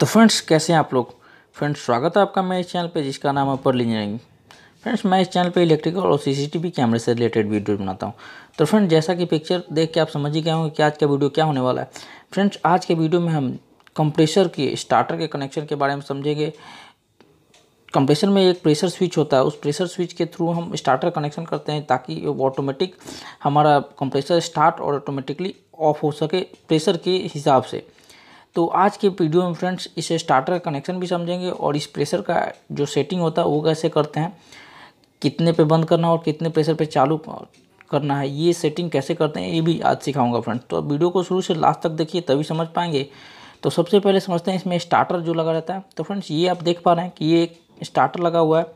तो फ्रेंड्स कैसे हैं आप लोग फ्रेंड्स स्वागत है आपका मैं इस चैनल पे जिसका नाम है पर्ल इंजीनियरिंग फ्रेंड्स मैं इस चैनल पे इलेक्ट्रिकल और सीसीटीवी कैमरे से रिलेटेड वीडियो बनाता हूँ तो फ्रेंड्स जैसा कि पिक्चर देख के आप समझ ही गए होंगे कि आज का वीडियो क्या होने वाला है फ्रेंड्स आज के वीडियो में हम कंप्रेसर के स्टार्टर के कनेक्शन के बारे में समझेंगे कंप्रेसर में एक प्रेशर स्विच होता है उस प्रेशर स्विच के थ्रू हम स्टार्टर कनेक्शन करते हैं ताकि वो ऑटोमेटिक हमारा कंप्रेसर स्टार्ट और ऑटोमेटिकली ऑफ हो सके प्रेशर के हिसाब से तो आज के वीडियो में फ्रेंड्स इसे स्टार्टर का कनेक्शन भी समझेंगे और इस प्रेशर का जो सेटिंग होता है वो कैसे करते हैं कितने पे बंद करना और कितने प्रेशर पे चालू करना है ये सेटिंग कैसे करते हैं ये भी आज सिखाऊंगा फ्रेंड्स तो वीडियो को शुरू से लास्ट तक देखिए तभी समझ पाएंगे तो सबसे पहले समझते हैं इसमें स्टार्टर जो लगा रहता है तो फ्रेंड्स ये आप देख पा रहे हैं कि ये एक स्टार्टर लगा हुआ है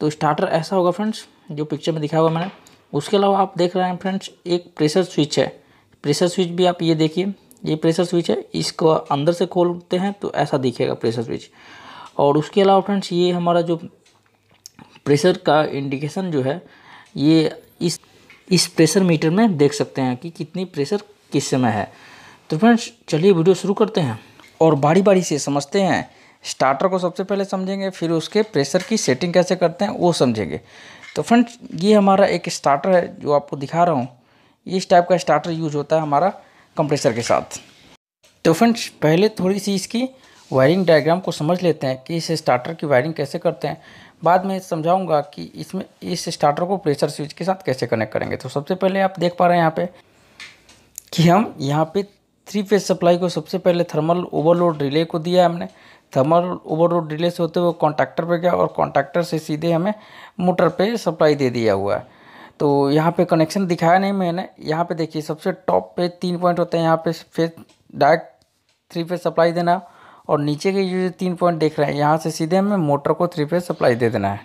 तो स्टार्टर ऐसा होगा फ्रेंड्स जो पिक्चर में दिखाया हुआ मैंने उसके अलावा आप देख रहे हैं फ्रेंड्स एक प्रेशर स्विच है प्रेशर स्विच भी आप ये देखिए ये प्रेशर स्विच है इसको अंदर से खोलते हैं तो ऐसा दिखेगा प्रेशर स्विच और उसके अलावा फ्रेंड्स ये हमारा जो प्रेशर का इंडिकेशन जो है ये इस इस प्रेशर मीटर में देख सकते हैं कि कितनी प्रेशर किस समय है तो फ्रेंड्स चलिए वीडियो शुरू करते हैं और बारी बारी से समझते हैं स्टार्टर को सबसे पहले समझेंगे फिर उसके प्रेशर की सेटिंग कैसे करते हैं वो समझेंगे तो फ्रेंड्स ये हमारा एक स्टार्टर है जो आपको दिखा रहा हूँ इस टाइप का स्टार्टर यूज होता है हमारा कंप्रेसर के साथ तो फ्रेंड्स पहले थोड़ी सी इसकी वायरिंग डायग्राम को समझ लेते हैं कि इस स्टार्टर की वायरिंग कैसे करते हैं बाद में समझाऊंगा कि इसमें इस स्टार्टर को प्रेशर स्विच के साथ कैसे कनेक्ट करेंगे तो सबसे पहले आप देख पा रहे हैं यहाँ पे कि हम यहाँ पे थ्री फेज सप्लाई को सबसे पहले थर्मल ओवरलोड रिले को दिया हमने थर्मल ओवरलोड रिले से होते हुए कॉन्ट्रैक्टर पर गया और कॉन्ट्रैक्टर से सीधे हमें मोटर पर सप्लाई दे दिया हुआ है तो यहाँ पे कनेक्शन दिखाया नहीं मैंने यहाँ पे देखिए सबसे टॉप पे तीन पॉइंट होते हैं यहाँ पे फेज डायरेक्ट थ्री पे सप्लाई देना और नीचे के ये तीन पॉइंट देख रहे हैं यहाँ से सीधे हमें मोटर को थ्री पे सप्लाई दे देना है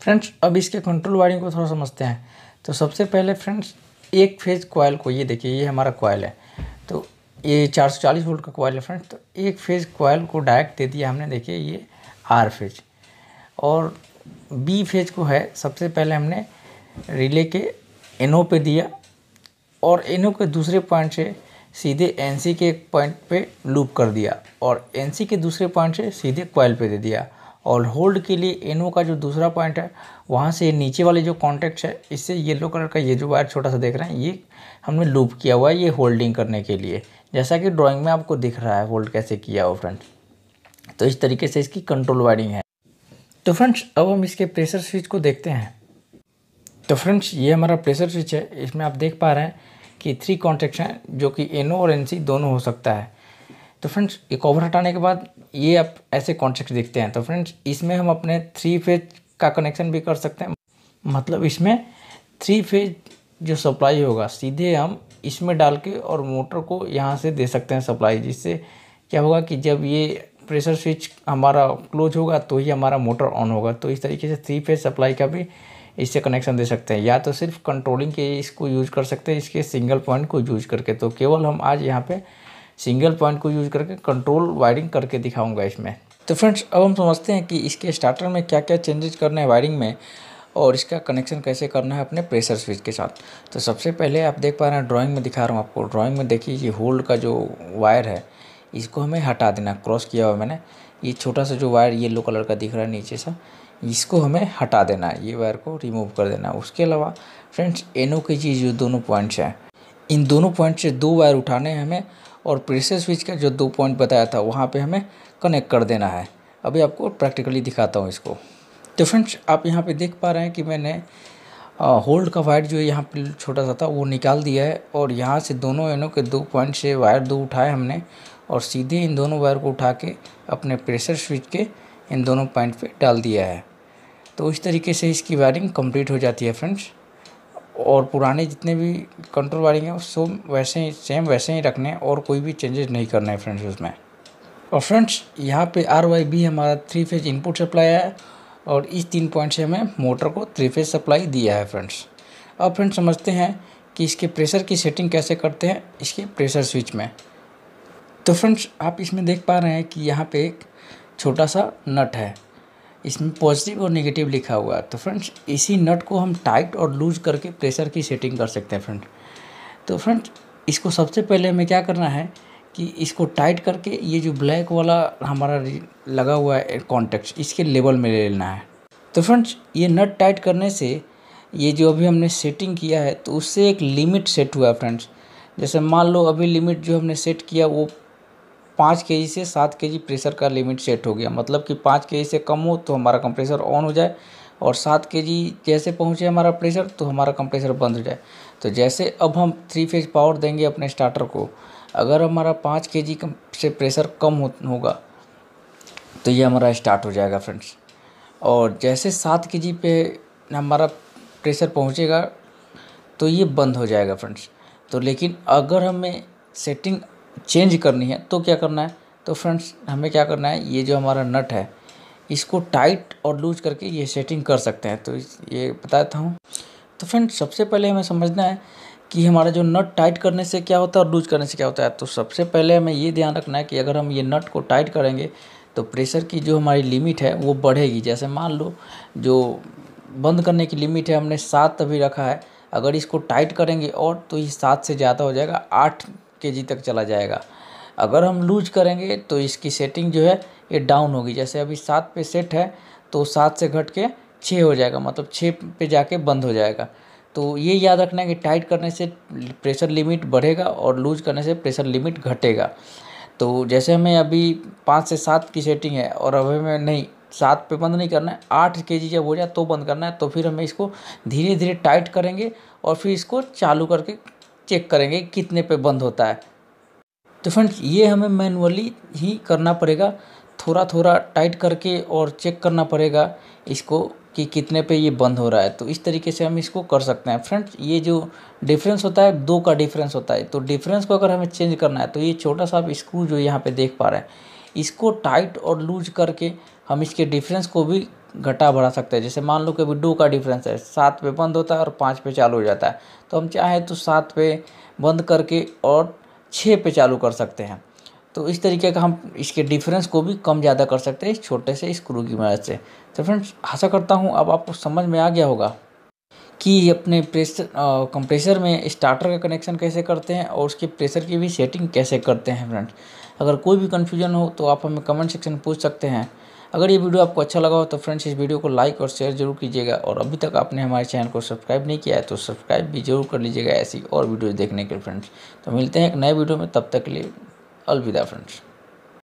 फ्रेंड्स अब इसके कंट्रोल वायरिंग को थोड़ा समझते हैं तो सबसे पहले फ्रेंड्स एक फेज कोयल को ये देखिए ये हमारा कोयल है तो ये चालीस वोल्ट का कोयल है फ्रेंड्स तो एक फेज कोयल को डायरेक्ट दे दिया हमने देखिए ये आर फेज और बी फेज को है सबसे पहले हमने रिले के एनओ पे दिया और एनओ के दूसरे पॉइंट से सीधे एनसी के एक पॉइंट पे लूप कर दिया और एनसी के दूसरे पॉइंट से सीधे कॉयल पे दे दिया और होल्ड के लिए एनओ का जो दूसरा पॉइंट है वहाँ से नीचे वाले जो कॉन्टैक्ट है इससे येलो कलर का ये जो वायर छोटा सा देख रहे हैं ये हमने लूप किया हुआ है ये होल्डिंग करने के लिए जैसा कि ड्राइंग में आपको दिख रहा है होल्ड कैसे किया हो फ्रेंड्स तो इस तरीके से इसकी कंट्रोल वायरिंग है तो फ्रेंड्स अब हम इसके प्रेशर स्विच को देखते हैं तो फ्रेंड्स ये हमारा प्रेशर स्विच है इसमें आप देख पा रहे हैं कि थ्री कॉन्टेक्ट हैं जो कि एनओ और एनसी दोनों हो सकता है तो फ्रेंड्स ये कवर हटाने के बाद ये आप ऐसे कॉन्टेक्ट देखते हैं तो फ्रेंड्स इसमें हम अपने थ्री फेज का कनेक्शन भी कर सकते हैं मतलब इसमें थ्री फेज जो सप्लाई होगा सीधे हम इसमें डाल के और मोटर को यहाँ से दे सकते हैं सप्लाई जिससे क्या होगा कि जब ये प्रेशर स्विच हमारा क्लोज होगा तो ही हमारा मोटर ऑन होगा तो इस तरीके से थ्री फेज सप्लाई का भी इससे कनेक्शन दे सकते हैं या तो सिर्फ कंट्रोलिंग के इसको यूज कर सकते हैं इसके सिंगल पॉइंट को यूज करके तो केवल हम आज यहाँ पे सिंगल पॉइंट को यूज करके कंट्रोल वायरिंग करके दिखाऊंगा इसमें तो फ्रेंड्स अब हम समझते हैं कि इसके स्टार्टर में क्या क्या चेंजेस करने हैं वायरिंग में और इसका कनेक्शन कैसे करना है अपने प्रेशर स्विच के साथ तो सबसे पहले आप देख पा रहे हैं ड्राॅइंग में दिखा रहा हूँ आपको ड्राॅइंग में देखिए ये होल्ड का जो वायर है इसको हमें हटा देना क्रॉस किया हुआ मैंने ये छोटा सा जो वायर येलो कलर का दिख रहा है नीचे सा इसको हमें हटा देना है ये वायर को रिमूव कर देना है उसके अलावा फ्रेंड्स एनो के जी जो दोनों पॉइंट्स हैं इन दोनों पॉइंट से दो वायर उठाने हैं हमें और प्रेशर स्विच का जो दो पॉइंट बताया था वहाँ पे हमें कनेक्ट कर देना है अभी आपको प्रैक्टिकली दिखाता हूँ इसको तो फ्रेंड्स आप यहाँ पे देख पा रहे हैं कि मैंने होल्ड का वायर जो यहाँ पे छोटा सा था वो निकाल दिया है और यहाँ से दोनों एनो के दो पॉइंट से वायर दो उठाए हमने और सीधे इन दोनों वायर को उठा के अपने प्रेशर स्विच के इन दोनों पॉइंट पे डाल दिया है तो इस तरीके से इसकी वायरिंग कंप्लीट हो जाती है फ्रेंड्स और पुराने जितने भी कंट्रोल वायरिंग है सो वैसे ही सेम वैसे ही रखने हैं और कोई भी चेंजेस नहीं करना है फ्रेंड्स उसमें और फ्रेंड्स यहाँ पे आर वाई बी हमारा थ्री फेज इनपुट सप्लाई है और इस तीन पॉइंट से हमें मोटर को थ्री फेज सप्लाई दिया है फ्रेंड्स अब फ्रेंड्स समझते हैं कि इसके प्रेशर की सेटिंग कैसे करते हैं इसके प्रेशर स्विच में तो फ्रेंड्स आप इसमें देख पा रहे हैं कि यहाँ पे एक छोटा सा नट है इसमें पॉजिटिव और नेगेटिव लिखा हुआ है तो फ्रेंड्स इसी नट को हम टाइट और लूज करके प्रेशर की सेटिंग कर सकते हैं फ्रेंड तो फ्रेंड्स इसको सबसे पहले हमें क्या करना है कि इसको टाइट करके ये जो ब्लैक वाला हमारा लगा हुआ है कॉन्टेक्ट इसके लेवल में ले लेना है तो फ्रेंड्स ये नट टाइट करने से ये जो अभी हमने सेटिंग किया है तो उससे एक लिमिट सेट हुआ है फ्रेंड्स जैसे मान लो अभी लिमिट जो हमने सेट किया वो पाँच के से सात के प्रेशर का लिमिट सेट हो गया मतलब कि पाँच के से कम हो तो हमारा कंप्रेसर ऑन हो जाए और सात के जैसे पहुँचे हमारा प्रेशर तो हमारा कंप्रेसर बंद हो जाए तो जैसे अब हम थ्री फेज पावर देंगे अपने स्टार्टर को अगर हमारा पाँच के जी से प्रेशर कम होगा तो ये हमारा स्टार्ट हो जाएगा फ्रेंड्स और जैसे सात के जी पे हमारा प्रेशर पहुँचेगा तो ये बंद हो जाएगा फ्रेंड्स तो लेकिन अगर हमें सेटिंग चेंज करनी है तो क्या करना है तो फ्रेंड्स हमें क्या करना है ये जो हमारा नट है इसको टाइट और लूज करके ये सेटिंग कर सकते हैं तो ये बताता हूँ तो फ्रेंड्स सबसे पहले हमें समझना है कि हमारा जो नट टाइट करने से क्या होता है और लूज करने से क्या होता है तो सबसे पहले हमें ये ध्यान रखना है कि अगर हम ये नट को टाइट करेंगे तो प्रेशर की जो हमारी लिमिट है वो बढ़ेगी जैसे मान लो जो बंद करने की लिमिट है हमने सात अभी रखा है अगर इसको टाइट करेंगे और तो ये सात से ज़्यादा हो जाएगा आठ के तक चला जाएगा अगर हम लूज करेंगे तो इसकी सेटिंग जो है ये डाउन होगी जैसे अभी सात पे सेट है तो सात से घट के छः हो जाएगा मतलब छः पे जाके बंद हो जाएगा तो ये याद रखना है कि टाइट करने से प्रेशर लिमिट बढ़ेगा और लूज करने से प्रेशर लिमिट घटेगा तो जैसे हमें अभी पाँच से सात की सेटिंग है और अब हमें नहीं सात पे बंद नहीं करना है आठ के जी जब हो जाए तो बंद करना है तो फिर हमें इसको धीरे धीरे टाइट करेंगे और फिर इसको चालू करके चेक करेंगे कितने पे बंद होता है तो फ्रेंड्स ये हमें मैनुअली ही करना पड़ेगा थोड़ा थोड़ा टाइट करके और चेक करना पड़ेगा इसको कि कितने पे ये बंद हो रहा है तो इस तरीके से हम इसको कर सकते हैं फ्रेंड्स ये जो डिफरेंस होता है दो का डिफरेंस होता है तो डिफरेंस को अगर हमें चेंज करना है तो ये छोटा सा आप स्क्रू जो यहाँ पे देख पा रहे हैं इसको टाइट और लूज करके हम इसके डिफरेंस को भी घटा बढ़ा सकते हैं जैसे मान लो कि अभी डू का डिफरेंस है सात पे बंद होता है और पाँच पे चालू हो जाता है तो हम चाहे तो सात पे बंद करके और छः पे चालू कर सकते हैं तो इस तरीके का हम इसके डिफरेंस को भी कम ज़्यादा कर सकते हैं इस छोटे से स्क्रू की मदद से तो फ्रेंड्स आशा करता हूँ अब आपको समझ में आ गया होगा कि अपने प्रेशर कंप्रेसर में स्टार्टर का कनेक्शन कैसे करते हैं और उसके प्रेशर की भी सेटिंग कैसे करते हैं फ्रेंड्स अगर कोई भी कन्फ्यूजन हो तो आप हमें कमेंट सेक्शन में पूछ सकते हैं अगर ये वीडियो आपको अच्छा लगा हो तो फ्रेंड्स इस वीडियो को लाइक और शेयर जरूर कीजिएगा और अभी तक आपने हमारे चैनल को सब्सक्राइब नहीं किया है तो सब्सक्राइब भी जरूर कर लीजिएगा ऐसी और वीडियो देखने के लिए फ्रेंड्स तो मिलते हैं एक नए वीडियो में तब तक के लिए अलविदा फ्रेंड्स